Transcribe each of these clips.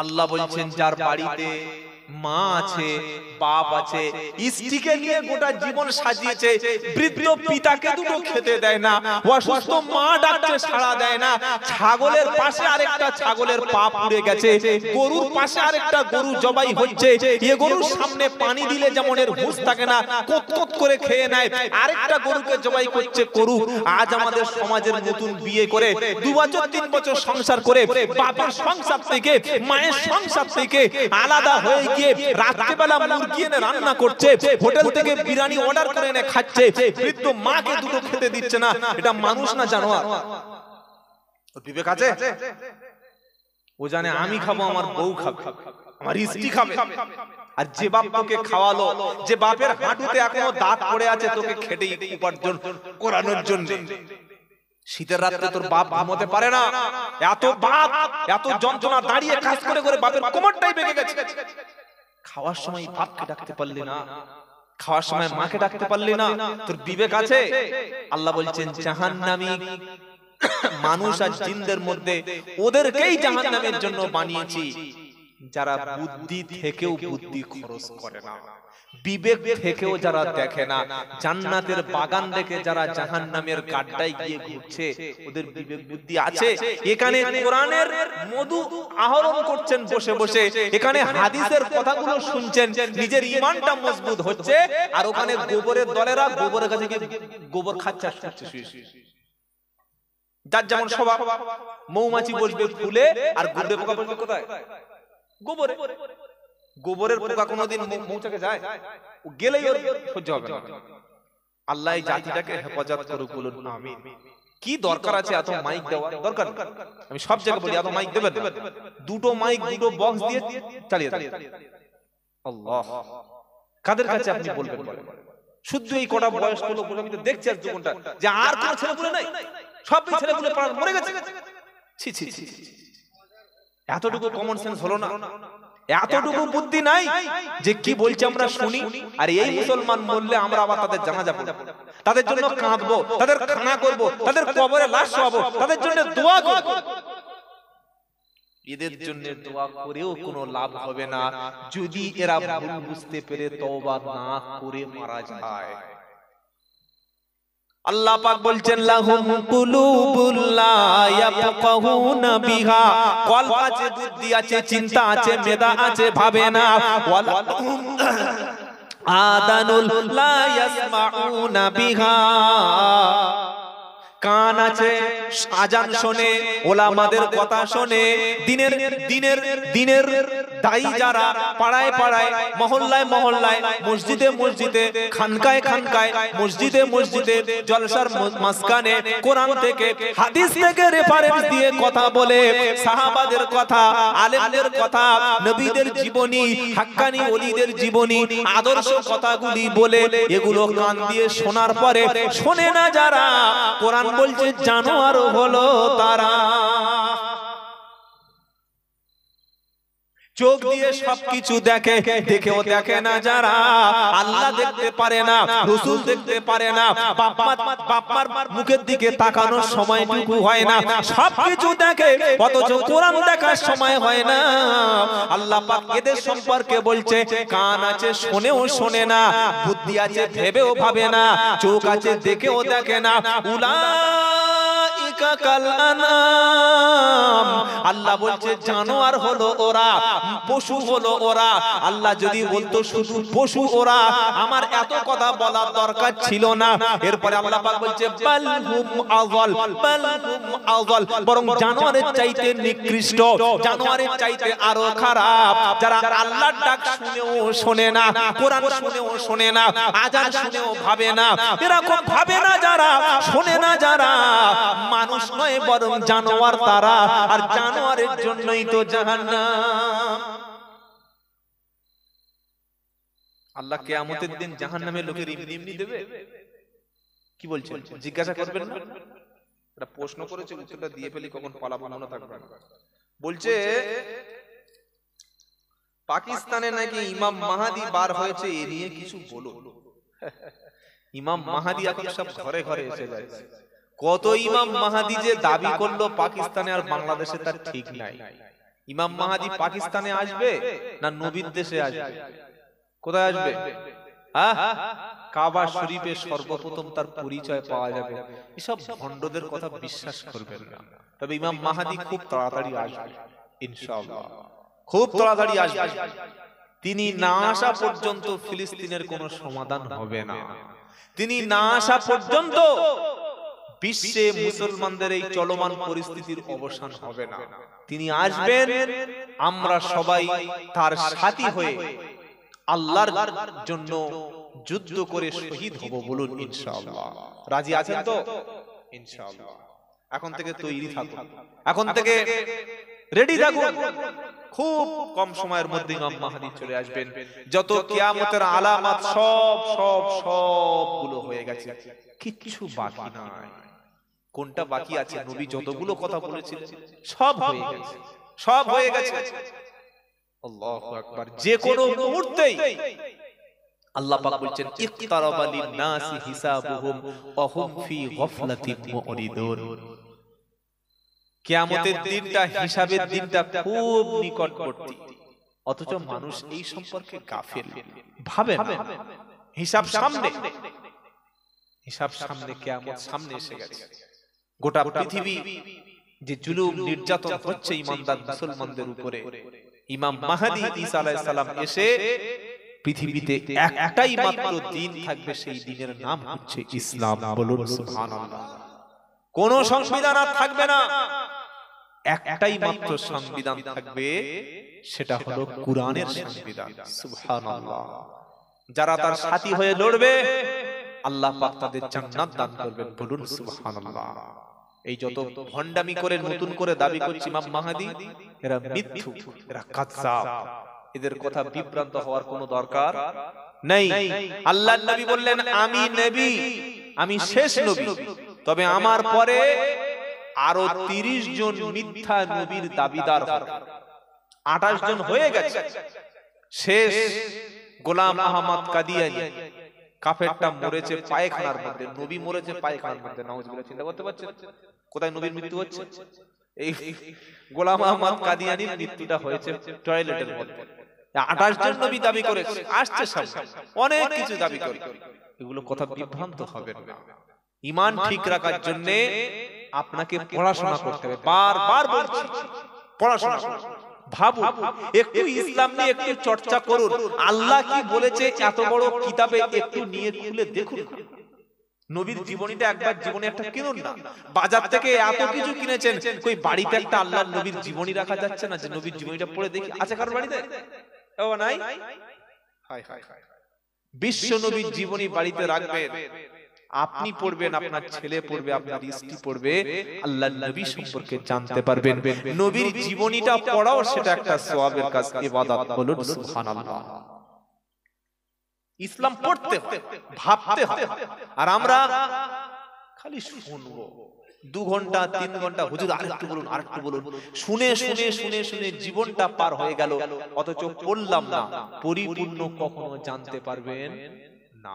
আল্লাহ বলছেন যার বাড়িতে মা আছে বাপ আছে স্ত্রীকে নিয়ে গোটা জীবন সাজিয়েছে বৃদ্ধ পিতাকে দুটো খেতে দেয় না অসুস্থ মা ডাক্তার সাড়া দেয় না ছাগলের পাশে আরেকটা ছাগলের পা পুড়ে গেছে গরুর পাশে আরেকটা গরু জবাই হচ্ছে এ গরুর সামনে পানি দিলে যেমন এর হুঁশ থাকে না কোত কোত করে খেয়ে নেয় আরেকটা গরুকে জবাই করছে গরু আজ আমাদের সমাজের নতুন বিয়ে করে দু বছর তিন বছর সংসার করে বাপের সংসার থেকে মায়ের সংসার থেকে আলাদা হয়ে আমি খাবো আমার বউ আমার স্ত্রী খাবে আর যে বাপ তোকে খাওয়ালো যে বাপের হাঁটুতে এখনো দাঁত পড়ে আছে তোকে খেটে উপার্জন করানোর জন্য শীতের রাত্রে তোর বাপ ঘুমোতে পারে না এত বাপ এত যন্ত্রণা দাঁড়িয়ে কাজ করে করে বাপের কোমরটাই বেঁকে গেছে খাওয়ার সময় বাপকে ডাকতে পারলি না খাওয়ার সময় মাকে ডাকতে পারলি না তোর বিবেক আছে আল্লাহ বলছেন জাহান নামি মানুষ আর জিনদের মধ্যে ওদেরকেই জাহান নামের জন্য বানিয়েছি যারা বুদ্ধি থেকেও বুদ্ধি খরচ করে না বিবেক থেকেও যারা দেখে না জান্নাতের বাগান দেখে যারা জাহান নামের কাড্ডায় গিয়ে ঘুরছে ওদের বিবেক বুদ্ধি আছে এখানে কোরআনের মধু আহরণ করছেন বসে বসে এখানে হাদিসের কথাগুলো শুনছেন নিজের ইমানটা মজবুত হচ্ছে আর ওখানে গোবরের দলেরা গোবরের কাছে গোবর খাচ্ছে যার যেমন স্বভাব মৌমাছি বসবে ফুলে আর গুড়বে পোকা বসবে কোথায় গোবরে গোবরের পোকা কোনোদিন মৌচাকে যায় গেলেই ওর সহ্য হবে না আল্লাহ জাতিটাকে হেফাজত করুক বলুন আমিন কি দরকার আছে এত মাইক দেওয়ার দরকার আমি সব জায়গায় বলি এত মাইক দেবেন দুটো মাইক দুটো বক্স দিয়ে চালিয়ে আল্লাহ কাদের কাছে আপনি বলবেন শুদ্ধ এই কটা বয়স্ক লোক আমি তো দেখছি আর জীবনটা যে আর ছেলে ছেলেগুলো নাই সব ছেলেগুলো পাড়ার মরে গেছে ছি ছি ছি এতটুকু কমন সেন্স হলো না এতটুকু বুদ্ধি নাই যে কি বলছে আমরা শুনি আর এই মুসলমান বললে আমরা আবার তাদের জানা যাবো তাদের জন্য কাঁদবো তাদের খানা করব তাদের কবরে লাশ পাবো তাদের জন্য দোয়া করব এদের জন্য দোয়া করেও কোনো লাভ হবে না যদি এরা ভুল বুঝতে পেরে তওবা না করে মারা যায় আল্লাহ পাক বলছেন লাহুম কুলুবুল লা ইয়াফকাহুনা বিহা কলব আছে বুদ্ধি আছে চিন্তা আছে মেধা আছে ভাবে না ওয়ালাহুম আদানুল লা ইয়াসমাউনা বিহা কান আছে আজান শুনে ওলামাদের কথা শুনে দিনের দিনের দিনের দায়ী যারা পাড়ায় পাড়ায় মহল্লায় মহল্লায় মসজিদে মসজিদে খানকায় খানকায় মসজিদে মসজিদে জলসার মাসকানে কোরআন থেকে হাদিস থেকে রেফারেন্স দিয়ে কথা বলে সাহাবাদের কথা আলেমদের কথা নবীদের জীবনী হাক্কানি ওলিদের জীবনী আদর্শ কথাগুলি বলে এগুলো কান দিয়ে শোনার পরে শোনে না যারা কোরআন বলছে জানো হলো তারা চোখ দিয়ে সবকিছু দেখে দেখেও দেখে না যারা আল্লাহ দেখতে পারে না রসুল দেখতে পারে না বাপমার মুখের দিকে তাকানোর সময়টুকু হয় না সবকিছু দেখে কত কোরআন দেখার সময় হয় না আল্লাহ এদের সম্পর্কে বলছে কান আছে শোনেও শোনে না বুদ্ধি আছে ভেবেও ভাবে না চোখ আছে দেখেও দেখে না উলা আল্লাহ বলছে জানোয়ার হলো ওরা পশু হলো ওরা আল্লাহ যদি বলতো শুধু পশু ওরা আমার এত কথা বলার দরকার ছিল না এরপরে আল্লাহ বলছে বরং জানোয়ারের চাইতে নিকৃষ্ট জানোয়ারের চাইতে আরো খারাপ যারা আল্লাহর ডাক শুনেও শোনে না কোরআন শুনেও শোনে না আজান শুনেও ভাবে না এরকম ভাবে না যারা শোনে না যারা মানুষ নয় বরং জানোয়ার তারা আর জানোয়ারের জন্যই তো জাহান্নাম আল্লাহ কে কেয়ামতের দিন জাহান জাহান্নামের লোকের এমনি এমনি দেবে কি বলছে জিজ্ঞাসা করবেন এটা প্রশ্ন করেছে উত্তরটা দিয়ে ফেলি কখন পালা পালানো থাকবে বলছে পাকিস্তানে নাকি ইমাম মাহাদি বার হয়েছে এ নিয়ে কিছু বলো ইমাম মাহাদি এখন সব ঘরে ঘরে এসে যায় কত ইমাম মাহাদি যে দাবি করলো পাকিস্তানে আর বাংলাদেশে তার ঠিক নাই ইমাম মাহাদি পাকিস্তানে আসবে না নবীর দেশে আসবে কোথায় আসবে হ্যাঁ? হ্যাঁ? কাবা শরীফে সর্বপ্রথম তার পরিচয় পাওয়া যাবে এসব ভণ্ডদের কথা বিশ্বাস করবেন না তবে ইমাম মাহাদি খুব তাড়াতাড়ি আসবে খুব তাড়াতাড়ি আসবে তিনি না আসা পর্যন্ত ফিলিস্তিনের কোনো সমাধান হবে না তিনি না আসা পর্যন্ত বিশ্বে মুসলমানদের এই চলমান পরিস্থিতির অবসান হবে না তিনি আসবেন আমরা সবাই তার সাথী হয়ে আল্লাহর জন্য যুদ্ধ করে শহীদ হব বলুন ইনশাআল্লাহ রাজি আছেন তো ইনশাআল্লাহ এখন থেকে তৈরি থাকুন এখন থেকে রেডি থাকুন খুব কম সময়ের মধ্যে ইমাম মাহাদি চলে আসবেন যত কিয়ামতের আলামত সব সব সবগুলো হয়ে গেছে কিছু বাকি নাই কোনটা বাকি আছে নবী যতগুলো কথা বলেছিলেন সব হয়ে গেছে সব হয়ে গেছে আকবার যে কোনো মুহূর্তেই আল্লাহ পাক বলছেন নাস হিসাবুহুম ফি মুরিদুন কিয়ামতের দিনটা হিসাবের দিনটা খুব নিকটবর্তী অথচ মানুষ এই সম্পর্কে গাফিল ভাবে হিসাব সামনে হিসাব সামনে কিয়ামত সামনে এসে গেছে গোটা পৃথিবী যে জুলুম নির্যাতন হচ্ছে ইমানদার মুসলমানদের উপরে ইমাম মাহাদি ঈসা আলাইহিস সালাম এসে পৃথিবীতে একটাই মাত্র দিন থাকবে সেই দিনের নাম হচ্ছে ইসলাম বলুন সুবহানাল্লাহ কোন সংবিধান আর থাকবে না একটাই মাত্র সংবিধান থাকবে সেটা হলো কুরআনের সংবিধান সুবহানাল্লাহ যারা তার সাথী হয়ে লড়বে আল্লাহ পাক তাদের জান্নাত দান করবেন বলুন সুবহানাল্লাহ এই যত ভণ্ডামি করে নতুন করে দাবি করছি ইমাম মাহাদি এরা মিথ্যু এরা কাজ্জাব এদের কথা বিভ্রান্ত হওয়ার কোনো দরকার নেই আল্লাহর নবী বললেন আমি নবী আমি শেষ নবী তবে আমার পরে আরো তিরিশ জন মিথ্যা নবীর দাবিদার আঠাশ জন হয়ে গেছে শেষ গোলাম আহমদ কাদিয়ানি কাফেরটা মরেছে পায়খানার মধ্যে নবী মরেছে পায়খানার মধ্যে নাউজবিল্লাহ চিন্তা করতে পারছেন কোথায় নবীর মৃত্যু হচ্ছে এই গোলাম আহমদ কাদিয়ানির মৃত্যুটা হয়েছে টয়লেটের মধ্যে আঠাশ জন নবী দাবি করেছে আসছে সামনে অনেক কিছু দাবি করে এগুলো কথা বিভ্রান্ত হবে না ইমান ঠিক রাখার জন্য আপনাকে পড়াশোনা করতে হবে বারবার বলছি পড়াশোনা ভাবু একটু ইসলাম নিয়ে একটু চর্চা করুন আল্লাহ কি বলেছে এত বড় কিতাবে একটু নিয়ে খুলে দেখুন নবীর জীবনীটা একবার জীবনে একটা কিনুন না বাজার থেকে এত কিছু কিনেছেন কই বাড়িতে একটা আল্লাহ নবীর জীবনী রাখা যাচ্ছে না যে নবীর জীবনীটা পড়ে দেখি আছে আচ্ছা, কারোর বাড়িতে ও নাই বিশ্ব নবীর জীবনী বাড়িতে রাখবেন আপনি পড়বেন আপনার ছেলে পড়বে আপনার স্ত্রী পড়বে আল্লাহ নবী সম্পর্কে জানতে পারবেন নবীর জীবনীটা পড়াও সেটা একটা সওয়াবের কাজ ইবাদত বলুন সুবহানাল্লাহ ইসলাম পড়তে ভাবতে হবে আর আমরা খালি শুনবো দু ঘন্টা তিন ঘন্টা হুজুর আর একটু বলুন আর একটু বলুন শুনে শুনে শুনে শুনে জীবনটা পার হয়ে গেল অথচ পড়লাম না পরিপূর্ণ কখনো জানতে পারবেন না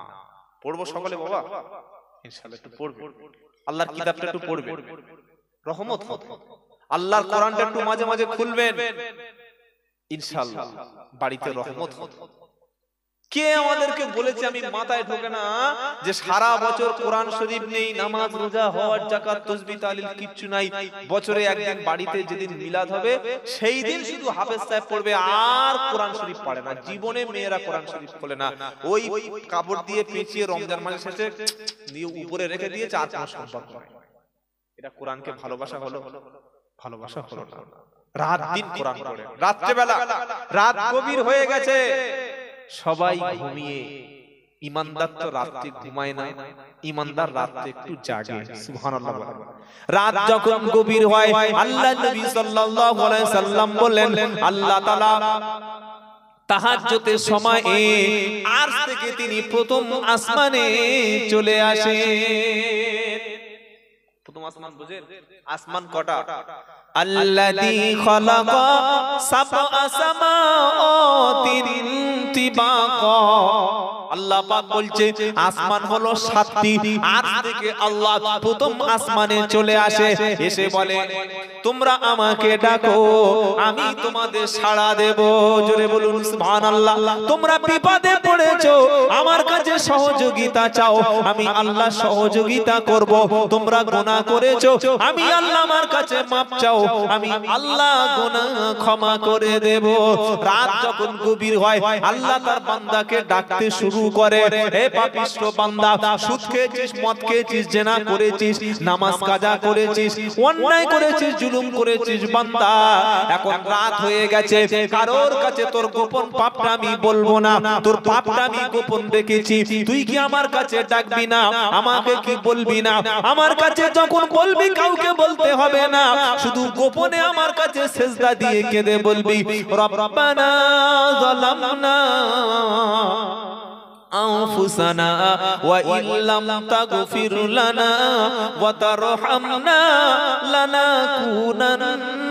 পড়বো সকালে বাবা ইনশাআল্লাহ একটু পড়বে আল্লাহর কিতাবটা একটু পড়বে রহমত আল্লাহর কোরআনটা একটু মাঝে মাঝে খুলবেন ইনশাআল্লাহ বাড়িতে রহমত হবে কে আমাদেরকে বলেছে আমি মাথায় ঢোকে না যে সারা বছর কোরআন শরীফ নেই নামাজ রোজা হওয়ার জাকাত তসবি তালিল কিচ্ছু নাই বছরে একদিন বাড়িতে যেদিন মিলাদ হবে সেই দিন শুধু হাফেজ সাহেব পড়বে আর কোরআন শরীফ পড়ে না জীবনে মেয়েরা কোরআন শরীফ খোলে না ওই কাপড় দিয়ে পেঁচিয়ে রমজান মাসের শেষে নিয়ে উপরে রেখে দিয়ে চার মাস সম্পর্ক এটা কোরআনকে ভালোবাসা হলো ভালোবাসা হলো না রাত দিন কোরআন পড়ে রাত্রেবেলা রাত গভীর হয়ে গেছে সবাই ঘুমিয়ে ইমানদার তো রাত্রে ঘুমায় না ইমানদার রাত্রে একটু জাগে সুবহানাল্লাহ রাত যখন গভীর হয় আল্লাহ নবী সাল্লাল্লাহু আলাইহি সাল্লাম বলেন আল্লাহ তাআলা তাহাজ্জুদের সময়ে আর থেকে তিনি প্রথম আসমানে চলে আসেন প্রথম আসমান বুঝেন আসমান কটা الذي خلق سبع سماوات طباقا আল্লাহ পাক বলছে আসমান হলো সাতটি আর থেকে আল্লাহ প্রথম আসমানে চলে আসে এসে বলে তোমরা আমাকে ডাকো আমি তোমাদের সাড়া দেব জোরে বলুন সুবহানাল্লাহ তোমরা বিপদে পড়েছো আমার কাছে সহযোগিতা চাও আমি আল্লাহ সহযোগিতা করব তোমরা গুনাহ করেছো আমি আল্লাহ আমার কাছে মাপ চাও আমি আল্লাহ গুনাহ ক্ষমা করে দেব রাত যখন গভীর হয় আল্লাহ তার বান্দাকে ডাকতে শুরু শুরু করে হে পাপিষ্ট বান্দা সুদ খেয়েছিস মদ খেয়েছিস জেনা করেছিস নামাজ কাজা করেছিস অন্যায় করেছিস জুলুম করেছিস বান্দা এখন রাত হয়ে গেছে কারোর কাছে তোর গোপন পাপটা আমি বলবো না তোর পাপটা আমি গোপন রেখেছি তুই কি আমার কাছে ডাকবি না আমাকে কি বলবি না আমার কাছে যখন বলবি কাউকে বলতে হবে না শুধু গোপনে আমার কাছে সেজদা দিয়ে কেঁদে বলবি রব্বানা জালামনা أنفسنا وإن لم تغفر لنا وترحمنا لنكونن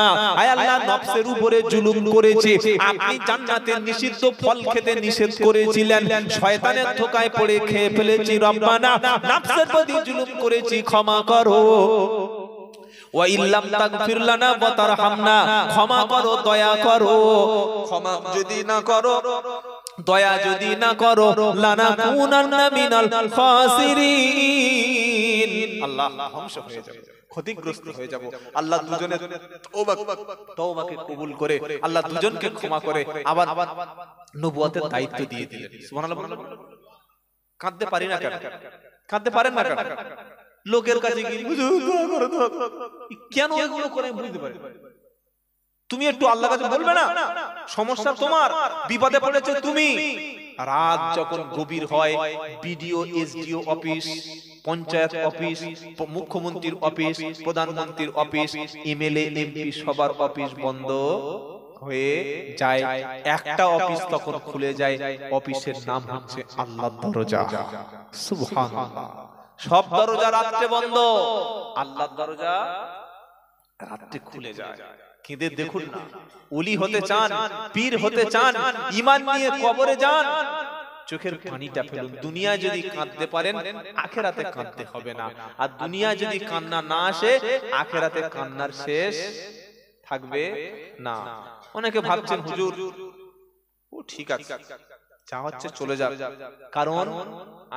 না আয় আল্লাহ নফসের উপরে জুলুম করেছে আপনি নিষিদ্ধ ফল খেতে নিষেধ করেছিলেন শয়তানের ধোকায় পড়ে খেয়ে ফেলেছি রব্বানা নফসের প্রতি জুলুম করেছি ক্ষমা করো ক্ষমা করো দয়া করো ক্ষমা যদি না করো দয়া যদি না করো লানা কুনান না মিনাল ফাসিরিন আল্লাহ ধ্বংস হয়ে যাবে ক্ষতিগ্রস্ত হয়ে যাব আল্লাহ দুজনের তওবাকে কবুল করে আল্লাহ দুজনকে ক্ষমা করে আবার নবুয়তের দায়িত্ব দিয়ে দিলেন সুবহানাল্লাহ কাঁদতে পারি না কেন কাঁদতে পারেন না কেন লোকের কাছে গিয়ে কেন এগুলো করে বুঝতে পারি তুমি একটু আল্লাহ কাছে বলবে না সমস্যা তোমার বিপদে পড়েছে তুমি রাত যখন গভীর হয় BDO SDO office panchayat office মুখ্যমন্ত্রীর অফিস প্রধানমন্ত্রীর অফিস এমএলএ এমপি সবার অফিস বন্ধ হয়ে যায় একটা অফিস তখন খুলে যায় অফিসের নাম হচ্ছে আল্লাহ দরজা সুবহানাল্লাহ সব দরজা রাত্রে বন্ধ আল্লাহ দরজা রাত্রে খুলে যায় কেঁদে দেখুন না উলি হতে চান পীর হতে চান ইমান নিয়ে কবরে যান চোখের পানিটা ফেলুন দুনিয়ায় যদি কাঁদতে পারেন আখেরাতে কাঁদতে হবে না আর দুনিয়ায় যদি কান্না না আসে আখেরাতে কান্নার শেষ থাকবে না অনেকে ভাবছেন হুজুর ও ঠিক আছে যা হচ্ছে চলে যাবে কারণ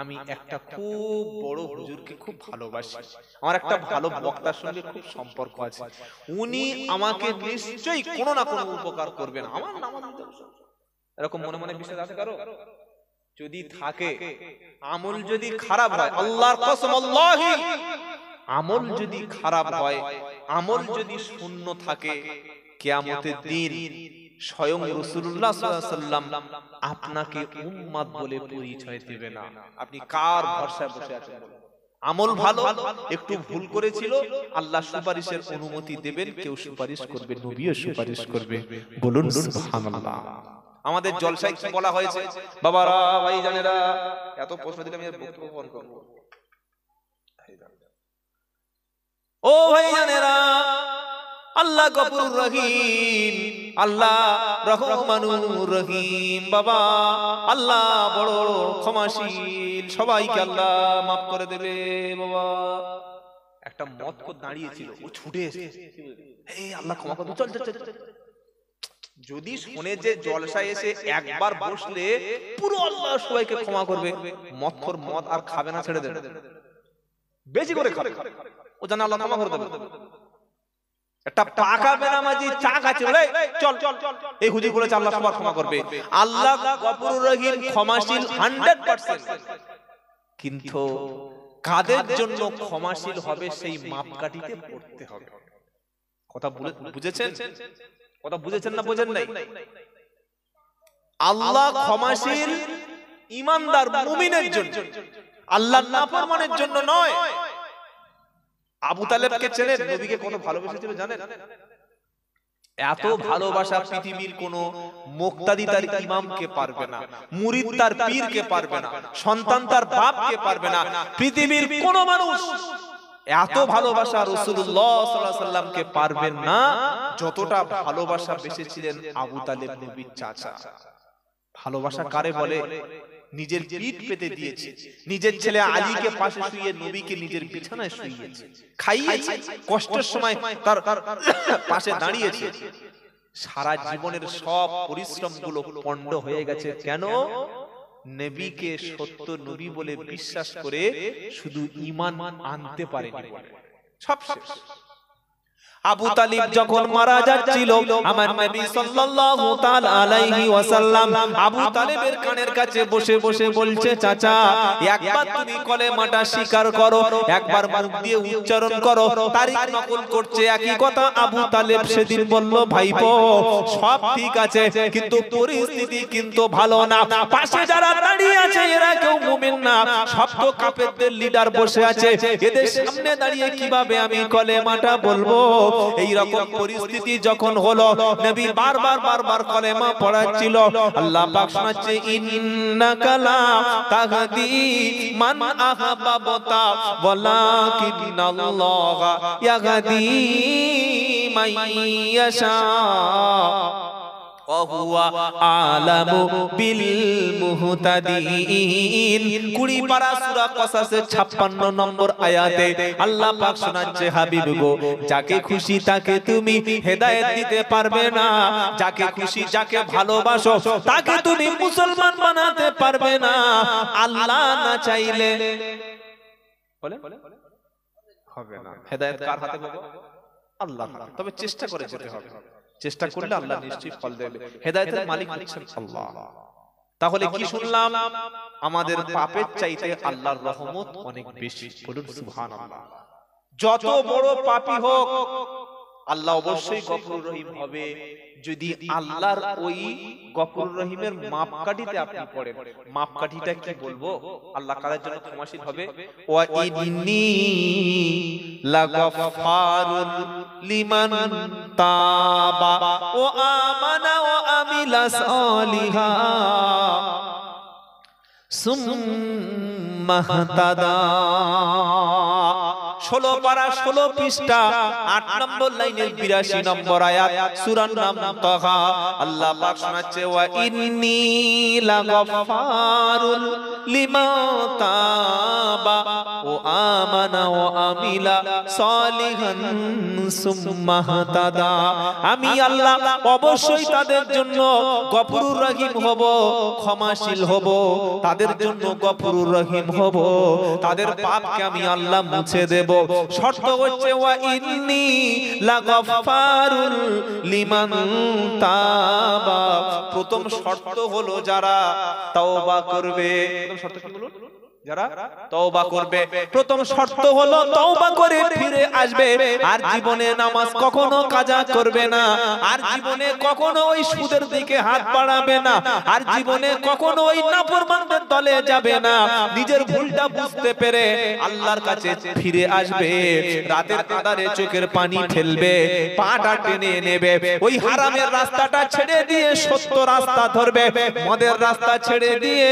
আমি একটা খুব বড় হুজুরকে খুব ভালোবাসি আমার একটা ভালো বক্তার সঙ্গে খুব সম্পর্ক আছে উনি আমাকে নিশ্চয়ই কোন না কোন উপকার করবেন আমার নামাজ এরকম মনে মনে বিশ্বাস আছে কারো যদি থাকে আমল যদি খারাপ হয় আল্লাহর কসম আল্লাহি আমল যদি খারাপ হয় আমল যদি শূন্য থাকে কিয়ামতের দিন স্বয়ং রসুল্লাহ সাল্লাম আপনাকে উম্মাদ বলে পরিচয় দেবে না আপনি কার ভরসায় বসে আছেন আমল ভালো একটু ভুল করেছিল আল্লাহ সুপারিশের অনুমতি দেবেন কেউ সুপারিশ করবে নবীও সুপারিশ করবে বলুন সুবহানাল্লাহ আমাদের জলসায় কি বলা হয়েছে বাবারা ভাই জানেরা এত প্রশ্ন দিলে আমি বক্তব্য বহন করব ও ভাই জানেরা আল্লাহ গপুর রহিম আল্লাহ রহমানু রহিম বাবা আল্লাহ বড় ক্ষমাশীল সবাইকে আল্লাহ মাফ করে দেবে বাবা একটা মত করে দাঁড়িয়েছিল ও ছুটে এসে এই আল্লাহ ক্ষমা করে চল চল চল যদি শুনে যে জলসায় এসে একবার বসলে পুরো আল্লাহ সবাইকে ক্ষমা করবে মত খোর মদ আর খাবে না ছেড়ে দেবে বেশি করে খাবে ও জানে আল্লাহ ক্ষমা করে দেবে কিন্তু কাদের জন্য ক্ষমাশীল হবে সেই মাপকাঠিতে পড়তে হবে কথা বুঝেছেন কথা বুঝেছেন না বোঝেন নাই আল্লাহ ক্ষমাশীল ইমানদার মুমিনের জন্য আল্লাহ নাফরমানের জন্য নয় আবু তালেবকে চেনেন নবীকে কোনো ভালোবেসেছিল জানেন এত ভালোবাসা পৃথিবীর কোন মুক্তাদি তার ইমামকে পারবে না মুরিদ তার পীরকে পারবে না সন্তান তার বাপকে পারবে না পৃথিবীর কোন মানুষ এত ভালোবাসা রসুল্লাহ কে পারবেন না যতটা ভালোবাসা বেসেছিলেন আবু তালেব নবীর চাচা ভালোবাসা কারে বলে নিজের পিঠ পেতে দিয়েছে নিজের ছেলে আলীকে পাশে শুয়ে নবীকে নিজের বিছানায় শুয়েছে খাইয়েছে কষ্টের সময় তার পাশে দাঁড়িয়েছে সারা জীবনের সব পরিশ্রম গুলো পণ্ড হয়ে গেছে কেন নবীকে সত্য নবী বলে বিশ্বাস করে শুধু ইমান আনতে পারেনি সব সব আবু তালিব যখন মারা যাচ্ছিল আমার নবী সাল্লাল্লাহু তাআলা আলাইহি ওয়াসাল্লাম আবু তালিবের কানের কাছে বসে বসে বলছে চাচা একবার তুমি কলেমাটা স্বীকার করো একবার মুখ দিয়ে উচ্চারণ করো তারিখ নকল করছে একই কথা আবু তালিব সেদিন বলল ভাইপো সব ঠিক আছে কিন্তু পরিস্থিতি কিন্তু ভালো না পাশে যারা দাঁড়িয়ে আছে এরা কেউ মুমিন না সব তো কাফেরদের লিডার বসে আছে এদের সামনে দাঁড়িয়ে কিভাবে আমি কলেমাটা বলবো এই রকম পরিস্থিতি যখন হলো নবী বারবার বারবার কলেমা পড়াচ্ছিল আল্লাহ পাক শোনাচ্ছে ইন্নাকা লা তাহদি মান আহাবাবতা ওয়ালাকিন আল্লাহ ইয়াহদি মাইয়াশা যাকে খুশি তাকে তুমি দিতে পারবে না যাকে খুশি যাকে ভালোবাসো তাকে তুমি মুসলমান বানাতে পারবে না আল্লাহ না চাইলে হবে না কার হাতে আল্লাহ তবে চেষ্টা করে যেতে হবে চেষ্টা করলে আল্লাহ নিশ্চয়ই ফল দেবে হেদায়তের মালিক হচ্ছেন আল্লাহ তাহলে কি শুনলাম আমাদের পাপের চাইতে আল্লাহর রহমত অনেক বেশি বলুন সুবহানাল্লাহ যত বড় পাপী হোক আল্লাহ অবশ্যই গফুর রহিম হবে যদি আল্লাহর ওই গফুর রহিমের মাপকাঠিতে আপনি পড়েন মাপকাঠিটা কি বলবো আল্লাহ কাদের জন্য ক্ষমাশীল হবে ওয়া ইন্নি লাগাফারুল লিমান তাবা ও আমানা ও আমিলা সালিহা সুম্মা তাদা ষোলো পারা ষোলো পৃষ্ঠা আট নম্বর লাইনের বিরাশি নম্বর আয়াত সুরান নাম তহা আল্লাহ পাক শোনাচ্ছে ওয়া ইন্নি লাগফারুল লিমা তাবা ও আমানা ও আমিলা সালিহান সুম্মা আমি আল্লাহ অবশ্যই তাদের জন্য গফুরুর রহিম হব ক্ষমাশীল হব তাদের জন্য গফুরুর রহিম হব তাদের পাপকে আমি আল্লাহ মুছে দেব শর্ত হচ্ছে ওয়া ইন্নি লা গফফারুল লিমান তাবা প্রথম শর্ত হলো যারা তাওবা করবে প্রথম শর্ত কি বলুন যারা তওবা করবে প্রথম শর্ত হলো তওবা করে ফিরে আসবে আর জীবনে নামাজ কখনো কাজা করবে না আর জীবনে কখনো ওই সুদের দিকে হাত বাড়াবে না আর জীবনে কখনো ওই নাফরমানদের দলে যাবে না নিজের ভুলটা বুঝতে পেরে আল্লাহর কাছে ফিরে আসবে রাতের চোখের পানি ফেলবে পাটা টেনে নেবে ওই হারামের রাস্তাটা ছেড়ে দিয়ে সত্য রাস্তা ধরবে মদের রাস্তা ছেড়ে দিয়ে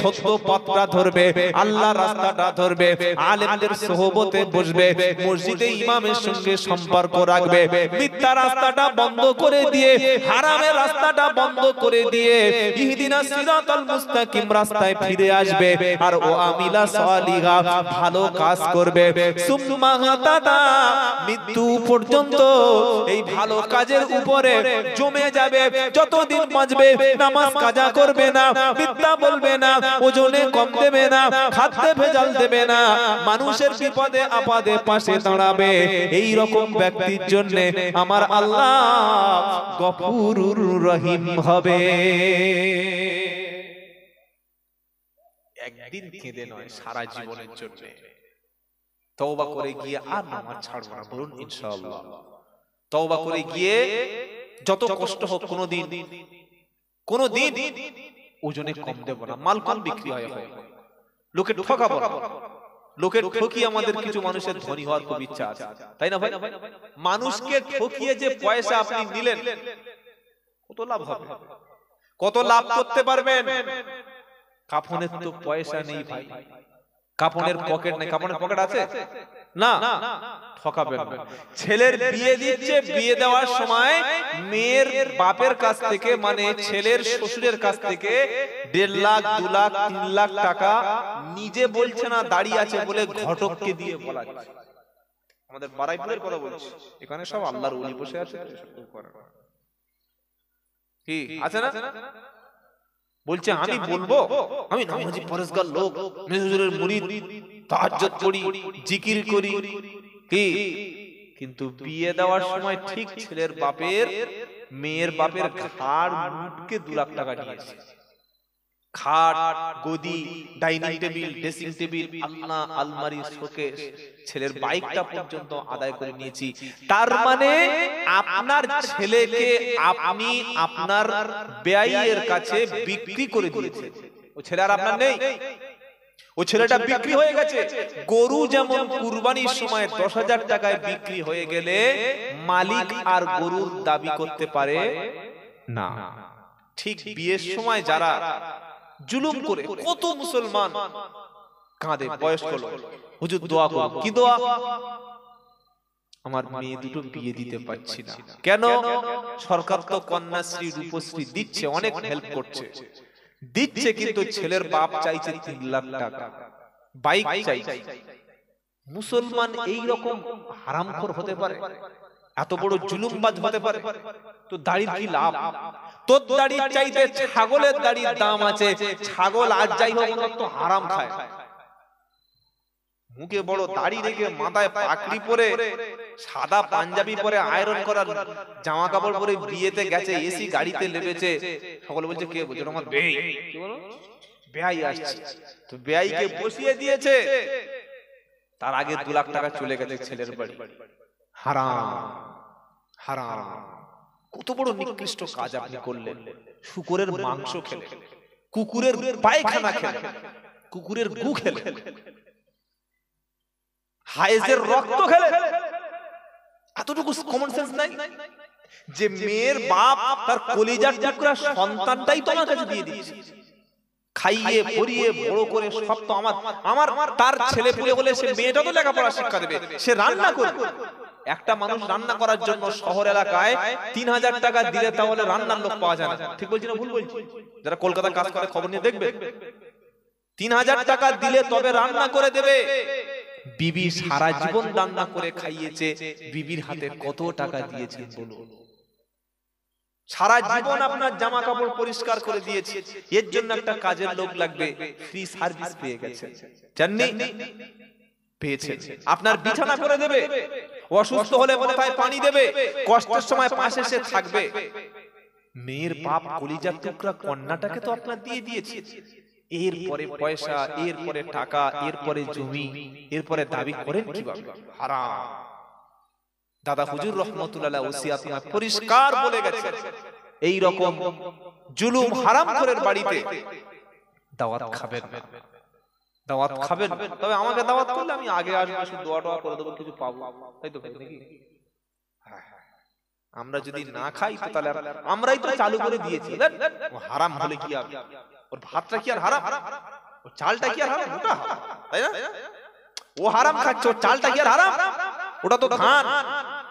সত্য পথটা ধরবে আল্লাহ রাস্তাটা ধরবে আলেমদের সোহবতে বসবে মসজিদে ইমামের সঙ্গে সম্পর্ক রাখবে মিথ্যা রাস্তাটা বন্ধ করে দিয়ে হারামের রাস্তাটা বন্ধ করে দিয়ে ইহদিনা সিরাতাল মুস্তাকিম রাস্তায় ফিরে আসবে আর ও আমিলা সালিহা ভালো কাজ করবে সুম্মা হাতাদা মৃত্যু পর্যন্ত এই ভালো কাজের উপরে জমে যাবে যতদিন বাঁচবে নামাজ কাজা করবে না মিথ্যা বলবে না ওজনে কম দেবে না খাদ্যে ভেজাল দেবে না মানুষের বিপদে আপাদে পাশে দাঁড়াবে এই রকম ব্যক্তির জন্য আমার আল্লাহ গফুরুর রহিম হবে একদিন কেঁদে নয় সারা জীবনের জন্য তওবা করে গিয়ে আর নামাজ ছাড়বো না বলুন ইনশাআল্লাহ তওবা করে গিয়ে যত কষ্ট হোক কোনো দিন কোনো দিন ওজনে কম দেব না মাল কম বিক্রি হয় লোকে ঠকাবো লোকের ঠকিয়ে আমাদের কিছু মানুষের ধনী হওয়ার খুব ইচ্ছা আছে তাই না ভাই মানুষকে ঠকিয়ে যে পয়সা আপনি দিলেন কত লাভ হবে কত লাভ করতে পারবেন কাফনের তো পয়সা নেই ভাই কাপনের পকেট নেই কাপনের পকেট আছে না ঠকাবেন ছেলের বিয়ে দিচ্ছে বিয়ে দেওয়ার সময় মেয়ের বাপের কাছ থেকে মানে, মানে ছেলের শ্বশুরের কাছ থেকে দেড় লাখ দু লাখ তিন লাখ টাকা নিজে বলছে না দাঁড়িয়ে আছে বলে ঘটককে দিয়ে বলা আমাদের বারাইপুরের কথা বলছি এখানে সব আল্লাহর উনি বসে আছে কি আছে না বলছে আমি বলবো আমি নামাজি পরেশগার লোক মেহুজুরের মুরিদ তাহাজ্জুদ করি জিকির করি কি কিন্তু বিয়ে দেওয়ার সময় ঠিক ছেলের বাপের মেয়ের বাপের ঘাড় মুটকে দু লাখ টাকা দিয়েছে খাট গদি ডাইনিং টেবিল ড্রেসিং টেবিল আলনা আলমারি শোকেস ছেলের বাইকটা পর্যন্ত আদায় করে নিয়েছি তার মানে, মানে আপনার ছেলেকে আপনি আপনার ব্যয়ের কাছে বিক্রি করে দিয়েছেন ও ছেলে আর আপনার নেই ও ছেলেটা বিক্রি হয়ে গেছে গরু যেমন কুরবানির সময় দশ হাজার টাকায় বিক্রি হয়ে গেলে মালিক আর গরুর দাবি করতে পারে না ঠিক বিয়ের সময় যারা জুলুম করে কত মুসলমান কাঁদে বয়স্ক লোক হুজুর দোয়া করো কি দোয়া আমার মেয়ে দুটো বিয়ে দিতে পারছি না কেন সরকার তো কন্যাশ্রী রূপশ্রী দিচ্ছে অনেক হেল্প করছে দিচ্ছে কিন্তু ছেলের বাপ চাইছে তিন লাখ টাকা বাইক চাইছে মুসলমান এই রকম হারামখোর হতে পারে এত বড় জুলুম জুলুমবাজ হতে পারে তো দাড়ির কি লাভ তোর দাড়ির চাইতে ছাগলের দাড়ির দাম আছে ছাগল আর যাই হোক তো হারাম খায় মুখে বড় দাড়ি রেখে মাথায় পাকড়ি পরে সাদা পাঞ্জাবি পরে আয়রন করার জামা কাপড় পরে বিয়েতে গেছে এসি গাড়িতে লেবেছে সকলে বলছে কে বলছে আমার বেই বেয়াই আসছে তো বেয়াইকে বসিয়ে দিয়েছে তার আগে দু লাখ টাকা চলে গেছে ছেলের বাড়ি হারাম হারাম কত বড় নিকৃষ্ট কাজ আপনি করলেন শুকুরের মাংস খেলে কুকুরের পায়খানা খেলে কুকুরের গু খেলে হাইজের রক্ত খেলে এতটুকু কমন সেন্স নাই যে মেয়ের বাপ তার কলিজার টুকরা সন্তানটাই তোমার কাছে দিয়ে দিয়েছে খাইয়ে পরিয়ে বড় করে সব তো আমার আমার তার ছেলে পুলে বলে সে মেয়েটা তো লেখাপড়া শিক্ষা দেবে সে রান্না করবে একটা মানুষ রান্না করার জন্য শহর এলাকায় তিন হাজার টাকা দিলে তাহলে রান্নার লোক পাওয়া যায় না ঠিক বলছি না ভুল বলছি যারা কলকাতা কাজ করে খবর নিয়ে দেখবে তিন হাজার টাকা দিলে তবে রান্না করে দেবে বিবি সারা জীবন রান্না করে খাইয়েছে বিবির হাতে কত টাকা দিয়েছে বলুন সারা জীবন আপনার জামা কাপড় পরিষ্কার করে দিয়েছে এর জন্য একটা কাজের লোক লাগবে ফ্রি সার্ভিস পেয়ে গেছে জাননি পেয়েছে আপনার বিছানা করে দেবে অসুস্থ হলে কোথায় পানি দেবে কষ্টের সময় পাশে সে থাকবে মেয়ের পাপ কলিজার টুকরা কন্যাটাকে তো আপনার দিয়ে দিয়েছে এরপরে পয়সা এরপরে টাকা এরপরে জমি এরপরে দাবি করেন কিভাবে হারাম দাদা হুজুর রহমতুল্লাহ ওসিয়াত পরিষ্কার বলে গেছে এই রকম জুলুম হারাম করে বাড়িতে দাওয়াত খাবেন না দাওয়াত খাবেন তবে আমাকে দাওয়াত করলে আমি আগে আসবো শুধু দোয়া টোয়া করে দেবো কিছু পাবো তাই তো নাকি আমরা যদি না খাই তো তাহলে আমরাই তো চালু করে দিয়েছি ও হারাম হলে কি আর ওর ভাতটা কি আর হারাম ও চালটা কি আর হারাম ওটা তাই না ও হারাম খাচ্ছে ওর চালটা কি আর হারাম ওটা তো ধান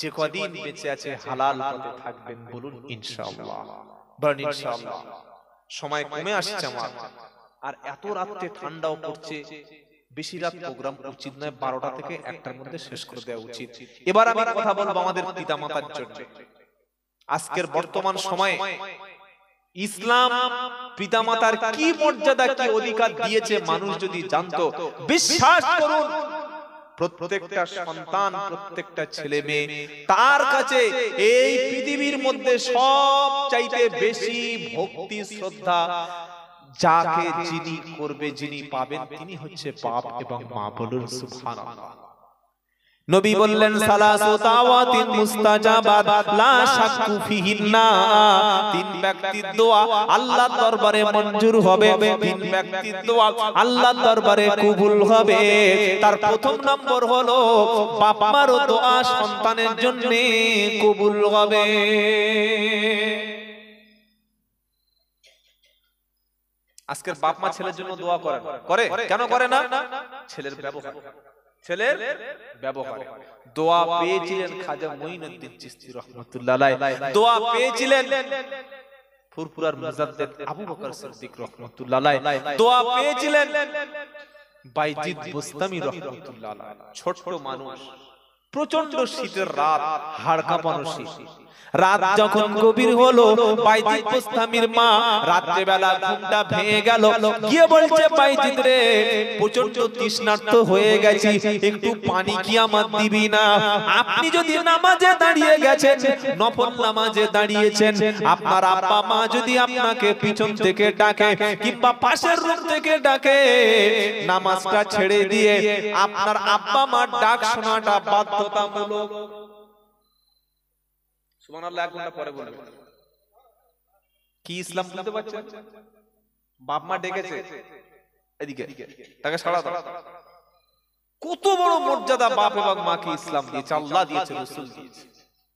যে কদিন বেঁচে আছে হালাল পথে থাকবেন বলুন ইনশাআল্লাহ ইনশাআল্লাহ সময় কমে আসছে আমার আর এত রাত্রে ঠান্ডাও পড়ছে প্রোগ্রাম উচিত নয় বারোটা থেকে একটার মধ্যে শেষ করে দেওয়া উচিত এবার আমি কথা বলবো আমাদের পিতামাতার জন্য আজকের বর্তমান সময়ে ইসলাম পিতামাতার কি মর্যাদা কি অধিকার দিয়েছে মানুষ যদি জানতো বিশ্বাস করুন প্রত্যেকটা সন্তান প্রত্যেকটা ছেলে মেয়ে তার কাছে এই পৃথিবীর মধ্যে সব চাইতে বেশি ভক্তি শ্রদ্ধা যাকে যিনি করবে যিনি পাবেন তিনি হচ্ছে পাপ এবং মা বলুন সুবহানাল্লাহ নবী বললেন সালাসু তাওয়াতিন মুস্তাজাবাত লা শাক্কু ফিহিন্না তিন ব্যক্তির দোয়া আল্লাহর দরবারে মঞ্জুর হবে তিন ব্যক্তির দোয়া আল্লাহর দরবারে কবুল হবে তার প্রথম নম্বর হলো বাপ মার দোয়া সন্তানের জন্য কবুল হবে আজকের বাপ মা ছেলের জন্য দোয়া করে করে কেন করে না ছেলের ব্যবহার ছেলের ব্যবহার দোয়া পেয়েছিলেন খাজা মহিনুদ্দিন চিস্তি রহমতুল্লাহ দোয়া পেয়েছিলেন ফুরফুরার মুজাদ্দেদ আবু বকর সিদ্দিক রহমতুল্লাহ দোয়া পেয়েছিলেন বাইজিদ বুস্তামি রহমতুল্লাহ ছোট মানুষ প্রচন্ড শীতের রাত হাড় কাঁপানো শীত রাত যখন গভীর হলো বাইজিদ বুস্তামির মা রাত্রে বেলা ঘুমটা ভেঙে গেল গিয়ে বলছে বাইজিদ রে প্রচন্ড তৃষ্ণার্ত হয়ে গেছি একটু পানি কি আমার দিবি না আপনি যদি নামাজে দাঁড়িয়ে গেছেন নফল নামাজে দাঁড়িয়েছেন আপনার আব্বা মা যদি আপনাকে পিছন থেকে ডাকে কিংবা পাশের রুম থেকে ডাকে নামাজটা ছেড়ে দিয়ে আপনার আব্বা মার ডাক শোনাটা বাধ্যতামূলক কি ইসলাম বুঝতে বাপ মা ডেকেছে এদিকে তাকে সাড়া কত বড় মর্যাদা বাপ এবং মাকে ইসলাম দিয়েছে আল্লাহ দিয়েছে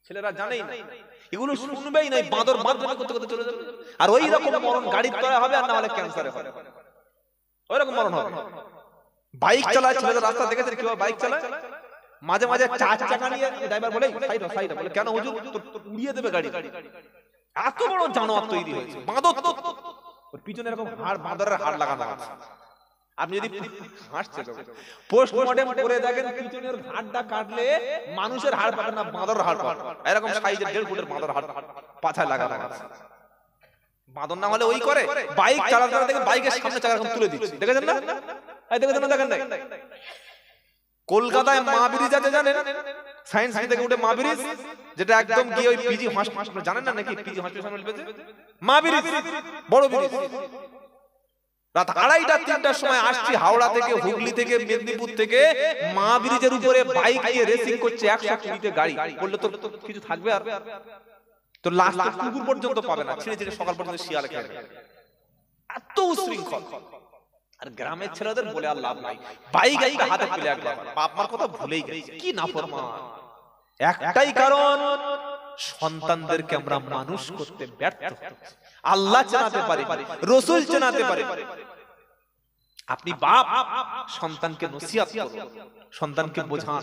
ছেলেরা জানেই না এগুলো শুনবেই নাই বাঁদর মাধ্যমে করতে করতে চলে যাবে আর ওই রকম মরণ গাড়ির তলায় হবে আর না হলে ক্যান্সারে হবে ওই রকম মরণ হবে বাইক চালায় ছেলেদের রাস্তা দেখেছে কি বাইক চালায় মাঝে মাঝে চার চাকা নিয়ে ড্রাইভার বলে সাইড সাইড বলে কেন তো উড়িয়ে দেবে গাড়ি এত বড় জানোয়ার তৈরি হয়েছে বাঁদর তো ওর পিছনে এরকম হাড় বাঁদরের হাড় লাগা আছে আপনি যদি হাসছে পোস্টমর্টেম করে দেখেন পিছনের হাড়টা কাটলে মানুষের হাড় পাবে না বাঁদরের হাড় পাবে এরকম সাইজের দেড় ফুটের বাঁদর হাড় পাছায় লাগা আছে বাঁদর না হলে ওই করে বাইক চালাতে থেকে বাইকের সামনে চাকা তুলে দিচ্ছে দেখেছেন না এই দেখেছেন না দেখেন না কলকাতায় মা আছে জানেন সায়েন্স সিটি থেকে উঠে মা যেটা একদম ওই পিজি হাসপাতাল জানেন না নাকি পিজি হাসপাতাল মা বড় রাত আড়াইটা তিনটার সময় আসছি হাওড়া থেকে হুগলি থেকে মেদিনীপুর থেকে মা ব্রিজের উপরে বাইক নিয়ে রেসিং করছে একশো কুড়িতে গাড়ি বললে তো কিছু থাকবে আর তো লাস্ট পর্যন্ত পাবে না ছেড়ে ছেড়ে সকাল পর্যন্ত শিয়াল এত উশৃঙ্খল আর গ্রামের ছেলেদের বলে আর লাভ নাই বাই গাই হাতে একবার বাপ মার কথা ভুলেই গেছে কি না একটাই কারণ সন্তানদেরকে আমরা মানুষ করতে ব্যর্থ আল্লাহ চেনাতে পারে রসুল চেনাতে পারে আপনি বাপ সন্তানকে নসিহাত সন্তানকে বোঝান